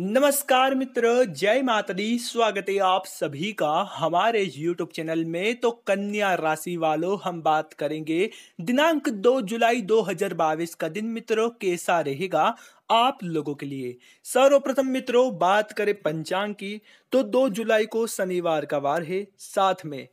नमस्कार मित्र जय माता दी स्वागत है आप सभी का हमारे YouTube चैनल में तो कन्या राशि वालों हम बात करेंगे दिनांक 2 जुलाई 2022 का दिन मित्रों कैसा रहेगा आप लोगों के लिए सर्वप्रथम मित्रों बात करें पंचांग की तो 2 जुलाई को शनिवार का वार है साथ में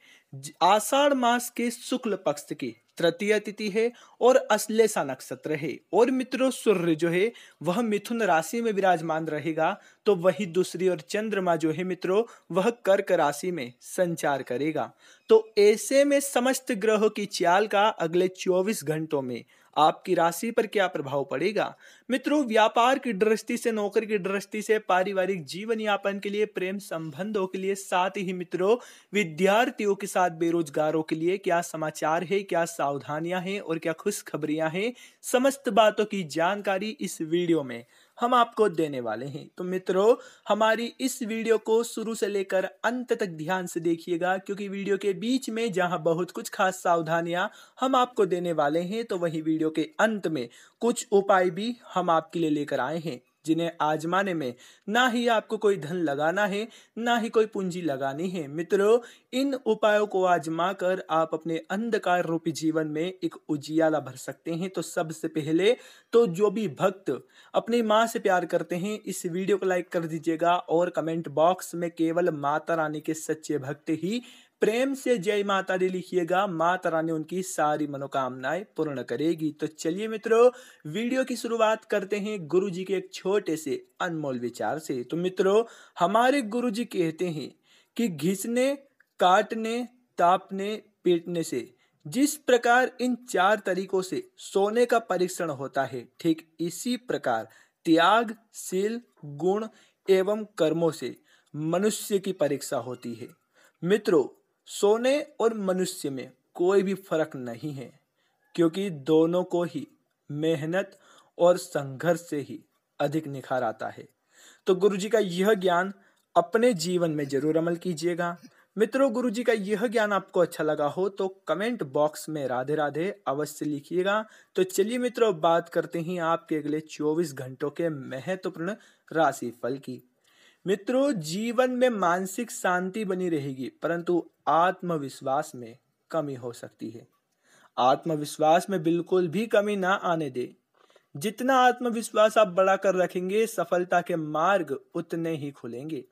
आषाढ़ मास के शुक्ल पक्ष की तृतीय तिथि है और अश्लेषा नक्षत्र है और मित्रों सूर्य जो है वह मिथुन राशि में विराजमान रहेगा तो वही दूसरी और चंद्रमा जो है मित्रों वह कर्क राशि में संचार करेगा तो ऐसे में समस्त ग्रहों की चाल का अगले 24 घंटों में आपकी राशि पर क्या प्रभाव पड़ेगा मित्रों व्यापार की दृष्टि से नौकरी की दृष्टि से पारिवारिक जीवन यापन के लिए प्रेम संबंधों के लिए साथ ही मित्रों विद्यार्थियों के साथ बेरोजगारों के लिए क्या समाचार है क्या सावधानियां हैं और क्या खुशखबरियां हैं समस्त बातों की जानकारी इस वीडियो में हम आपको देने वाले हैं तो मित्रों हमारी इस वीडियो को शुरू से लेकर अंत तक ध्यान से देखिएगा क्योंकि वीडियो के बीच में जहां बहुत कुछ खास सावधानियां हम आपको देने वाले हैं तो वहीं वीडियो के अंत में कुछ उपाय भी हम आपके लिए लेकर आए हैं जिन्हें आजमाने में ना ही आपको कोई धन लगाना है ना ही कोई पूंजी लगानी है मित्रों इन उपायों को आजमा कर आप अपने अंधकार रूपी जीवन में एक उजियाला भर सकते हैं तो सबसे पहले तो जो भी भक्त अपनी माँ से प्यार करते हैं इस वीडियो को लाइक कर दीजिएगा और कमेंट बॉक्स में केवल माता रानी के सच्चे भक्त ही प्रेम से जय माता दी लिखिएगा माता रानी उनकी सारी मनोकामनाएं पूर्ण करेगी तो चलिए मित्रों वीडियो की शुरुआत करते हैं गुरु जी के एक छोटे से अनमोल विचार से तो मित्रों हमारे गुरु जी कहते हैं कि घिसने काटने तापने पीटने से जिस प्रकार इन चार तरीकों से सोने का परीक्षण होता है ठीक इसी प्रकार त्याग शील गुण एवं कर्मों से मनुष्य की परीक्षा होती है मित्रों सोने और मनुष्य में कोई भी फर्क नहीं है क्योंकि दोनों को ही मेहनत और संघर्ष से ही अधिक निखार आता है तो गुरु जी का यह ज्ञान अपने जीवन में जरूर अमल कीजिएगा मित्रों गुरु जी का यह ज्ञान आपको अच्छा लगा हो तो कमेंट बॉक्स में राधे राधे अवश्य लिखिएगा तो चलिए मित्रों बात करते हैं आपके अगले 24 घंटों के महत्वपूर्ण राशि फल की मित्रों जीवन में मानसिक शांति बनी रहेगी परंतु आत्मविश्वास में कमी हो सकती है आत्मविश्वास में बिल्कुल भी कमी ना आने दे जितना आत्मविश्वास आप बड़ा कर रखेंगे सफलता के मार्ग उतने ही खुलेंगे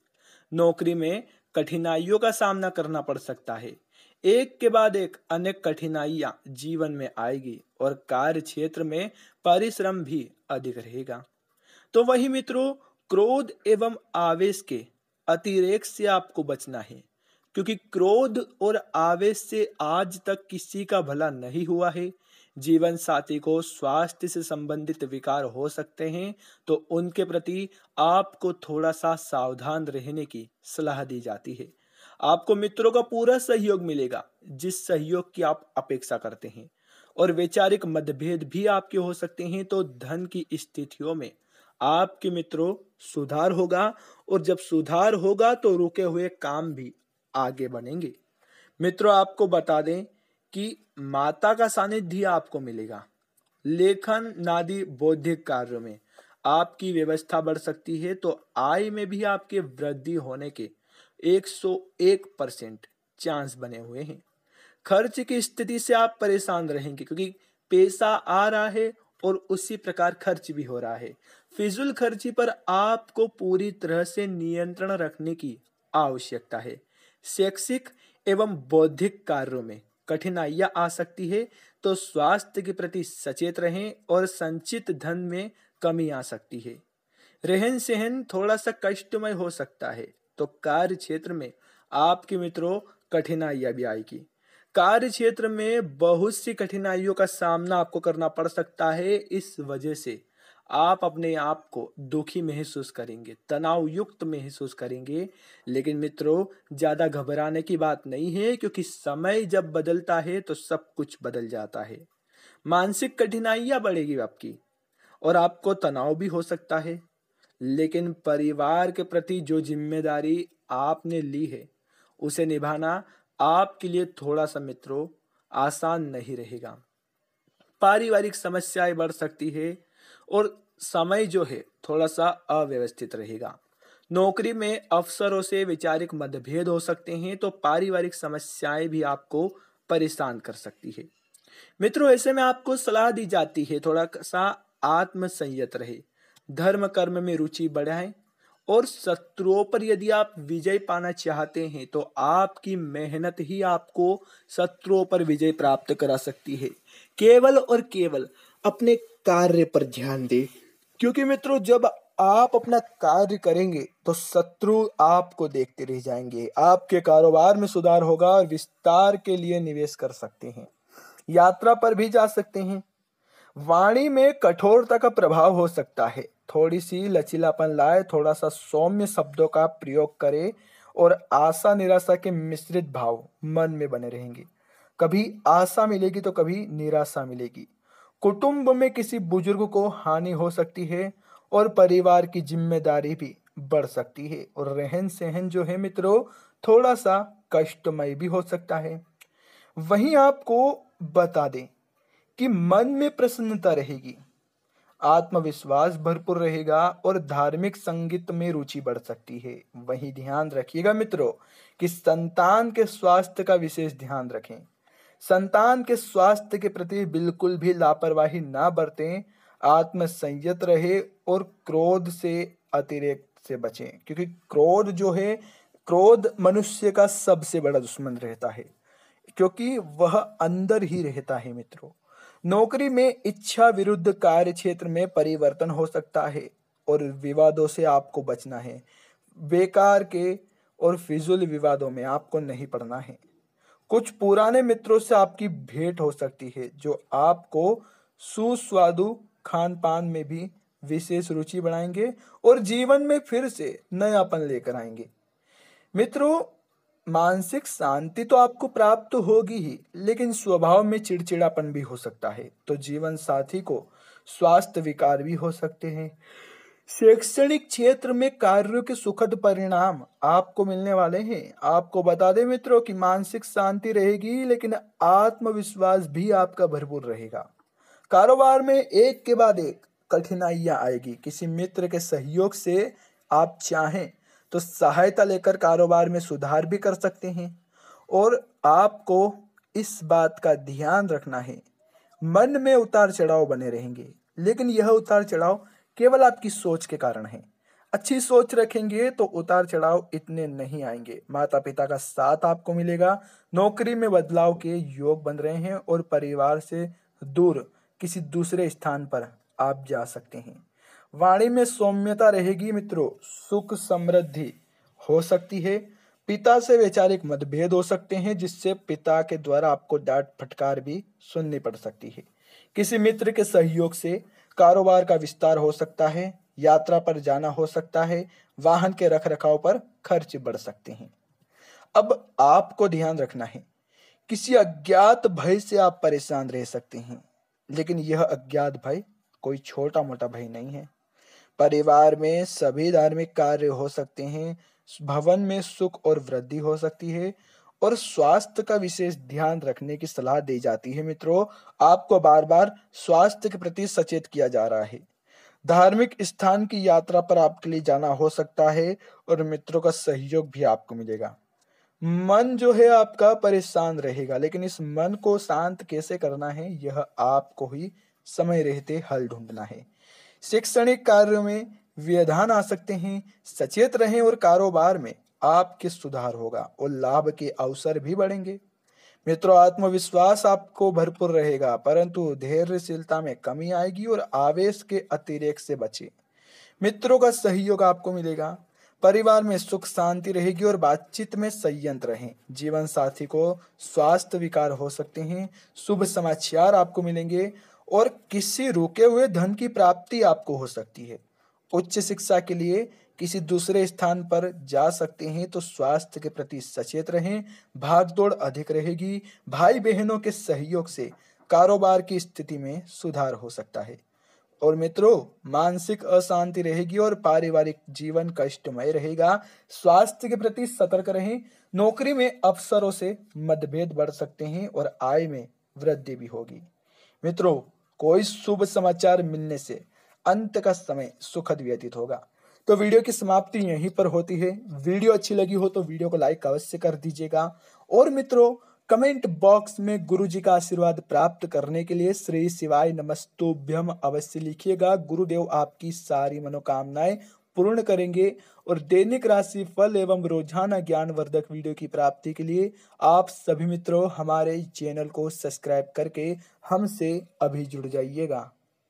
नौकरी में कठिनाइयों का सामना करना पड़ सकता है एक के बाद एक अनेक कठिनाइयां जीवन में आएगी और कार्य क्षेत्र में परिश्रम भी अधिक रहेगा तो वही मित्रों क्रोध एवं आवेश के अतिरेक से आपको बचना है क्योंकि क्रोध और आवेश से आज तक किसी का भला नहीं हुआ है जीवन साथी को स्वास्थ्य से संबंधित विकार हो सकते हैं तो उनके प्रति आपको थोड़ा सा सावधान रहने की सलाह दी जाती है आपको मित्रों का पूरा सहयोग मिलेगा जिस सहयोग की आप अपेक्षा करते हैं और वैचारिक मतभेद भी आपके हो सकते हैं तो धन की स्थितियों में आपके मित्रों सुधार होगा और जब सुधार होगा तो रुके हुए काम भी आगे बढ़ेंगे मित्रों आपको बता दें कि माता का सानिध्य आपको मिलेगा लेखन नादि बौद्धिक कार्यों में आपकी व्यवस्था बढ़ सकती है तो आय में भी आपके वृद्धि होने के 101 परसेंट चांस बने हुए हैं खर्च की स्थिति से आप परेशान रहेंगे क्योंकि पैसा आ रहा है और उसी प्रकार खर्च भी हो रहा है फिजूल खर्ची पर आपको पूरी तरह से नियंत्रण रखने की आवश्यकता है शैक्षिक एवं बौद्धिक कार्यों में कठिनाइया आ सकती है तो स्वास्थ्य के प्रति सचेत रहें और संचित धन में कमी आ सकती है रहन सहन थोड़ा सा कष्टमय हो सकता है तो कार्य क्षेत्र में आपके मित्रों कठिनाइया भी आएगी कार्य क्षेत्र में बहुत सी कठिनाइयों का सामना आपको करना पड़ सकता है इस वजह से आप अपने आप को दुखी महसूस करेंगे तनाव युक्त महसूस करेंगे लेकिन मित्रों ज़्यादा घबराने की बात नहीं है क्योंकि समय जब बदलता है तो सब कुछ बदल जाता है मानसिक कठिनाइया बढ़ेगी आपकी और आपको तनाव भी हो सकता है लेकिन परिवार के प्रति जो जिम्मेदारी आपने ली है उसे निभाना आपके लिए थोड़ा सा मित्रों आसान नहीं रहेगा पारिवारिक समस्याएं बढ़ सकती है और समय जो है थोड़ा सा अव्यवस्थित रहेगा नौकरी में अफसरों से वैचारिक मतभेद हो सकते हैं तो पारिवारिक समस्याएं भी आपको परेशान कर सकती है मित्रों ऐसे में आपको सलाह दी जाती है थोड़ा सा आत्मसंयत रहे धर्म कर्म में रुचि बढ़ाएं और शत्रुओं पर यदि आप विजय पाना चाहते हैं तो आपकी मेहनत ही आपको शत्रुओं पर विजय प्राप्त करा सकती है केवल और केवल अपने कार्य पर ध्यान दे क्योंकि मित्रों जब आप अपना कार्य करेंगे तो शत्रु आपको देखते रह जाएंगे आपके कारोबार में सुधार होगा और विस्तार के लिए निवेश कर सकते हैं यात्रा पर भी जा सकते हैं वाणी में कठोरता का प्रभाव हो सकता है थोड़ी सी लचीलापन लाए थोड़ा सा सौम्य शब्दों का प्रयोग करें और आशा निराशा के मिश्रित भाव मन में बने रहेंगे कभी आशा मिलेगी तो कभी निराशा मिलेगी कुटुंब में किसी बुजुर्ग को हानि हो सकती है और परिवार की जिम्मेदारी भी बढ़ सकती है और रहन सहन जो है मित्रों थोड़ा सा कष्टमय भी हो सकता है वहीं आपको बता दें कि मन में प्रसन्नता रहेगी आत्मविश्वास भरपूर रहेगा और धार्मिक संगीत में रुचि बढ़ सकती है वहीं ध्यान रखिएगा मित्रों कि संतान के स्वास्थ्य का विशेष ध्यान रखें संतान के स्वास्थ्य के प्रति बिल्कुल भी लापरवाही ना बरतें आत्म संयत रहे और क्रोध से अतिरिक्त से बचें क्योंकि क्रोध जो है क्रोध मनुष्य का सबसे बड़ा दुश्मन रहता है क्योंकि वह अंदर ही रहता है मित्रों नौकरी में इच्छा विरुद्ध कार्य क्षेत्र में परिवर्तन हो सकता है और विवादों से आपको बचना है बेकार के और फिजुल विवादों में आपको नहीं पड़ना है कुछ पुराने मित्रों से आपकी भेंट हो सकती है जो आपको सुस्वादु खान पान में भी विशेष रुचि बढ़ाएंगे और जीवन में फिर से नयापन लेकर आएंगे मित्रों मानसिक शांति तो आपको प्राप्त तो होगी ही लेकिन स्वभाव में चिड़चिड़ापन भी हो सकता है तो जीवन साथी को स्वास्थ्य विकार भी हो सकते हैं शैक्षणिक क्षेत्र में कार्यों के सुखद परिणाम आपको मिलने वाले हैं आपको बता दें मित्रों कि मानसिक शांति रहेगी लेकिन आत्मविश्वास भी आपका भरपूर रहेगा कारोबार में एक के बाद एक कठिनाइयां आएगी किसी मित्र के सहयोग से आप चाहें तो सहायता लेकर कारोबार में सुधार भी कर सकते हैं और आपको इस बात का ध्यान रखना है मन में उतार चढ़ाव बने रहेंगे लेकिन यह उतार चढ़ाव केवल आपकी सोच के कारण है अच्छी सोच रखेंगे तो उतार चढ़ाव इतने नहीं आएंगे माता पिता का साथ आपको मिलेगा नौकरी में बदलाव के योग बन रहे हैं और परिवार से दूर किसी दूसरे स्थान पर आप जा सकते हैं वाणी में सौम्यता रहेगी मित्रों सुख समृद्धि हो सकती है पिता से वैचारिक मतभेद हो सकते हैं जिससे पिता के द्वारा आपको डांट फटकार भी सुननी पड़ सकती है किसी मित्र के सहयोग से कारोबार का विस्तार हो सकता है यात्रा पर जाना हो सकता है वाहन के रख रखाव पर खर्च बढ़ सकते हैं अब आपको ध्यान रखना है किसी अज्ञात भय से आप परेशान रह सकते हैं लेकिन यह अज्ञात भय कोई छोटा मोटा भय नहीं है परिवार में सभी धार्मिक कार्य हो सकते हैं भवन में सुख और वृद्धि हो सकती है और स्वास्थ्य का विशेष ध्यान रखने की सलाह दी जाती है मित्रों आपको बार बार स्वास्थ्य के प्रति सचेत किया जा रहा है धार्मिक स्थान की यात्रा पर आपके लिए जाना हो सकता है और मित्रों का सहयोग भी आपको मिलेगा मन जो है आपका परेशान रहेगा लेकिन इस मन को शांत कैसे करना है यह आपको ही समय रहते हल ढूंढना है शैक्षणिक कार्यों में व्यवधान आ सकते हैं सचेत रहें और कारोबार में आपके सुधार होगा और लाभ के अवसर भी बढ़ेंगे मित्रों आत्मविश्वास आपको भरपूर रहेगा परंतु धैर्यशीलता में कमी आएगी और आवेश के अतिरेक से बचे मित्रों का सहयोग आपको मिलेगा परिवार में सुख शांति रहेगी और बातचीत में संयंत्र रहें जीवन साथी को स्वास्थ्य विकार हो सकते हैं शुभ समाचार आपको मिलेंगे और किसी रुके हुए धन की प्राप्ति आपको हो सकती है उच्च शिक्षा के लिए किसी दूसरे स्थान पर जा सकते हैं तो स्वास्थ्य के प्रति सचेत रहें भागदौड़ अधिक रहेगी भाई बहनों के सहयोग से कारोबार की स्थिति में सुधार हो सकता है और मित्रों मानसिक अशांति रहेगी और पारिवारिक जीवन कष्टमय रहेगा स्वास्थ्य के प्रति सतर्क रहें नौकरी में अवसरों से मतभेद बढ़ सकते हैं और आय में वृद्धि भी होगी मित्रों कोई शुभ समाचार मिलने से अंत का समय सुखद व्यतीत होगा तो वीडियो की समाप्ति यहीं पर होती है वीडियो अच्छी लगी हो तो वीडियो को लाइक अवश्य कर दीजिएगा और मित्रों कमेंट बॉक्स में गुरु जी का आशीर्वाद प्राप्त करने के लिए श्री शिवाय नमस्तोभ्यम अवश्य लिखिएगा गुरुदेव आपकी सारी मनोकामनाएं पूर्ण करेंगे और दैनिक राशि फल एवं रोजाना ज्ञान वर्धक वीडियो की प्राप्ति के लिए आप सभी मित्रों हमारे चैनल को सब्सक्राइब करके हमसे अभी जुड़ जाइएगा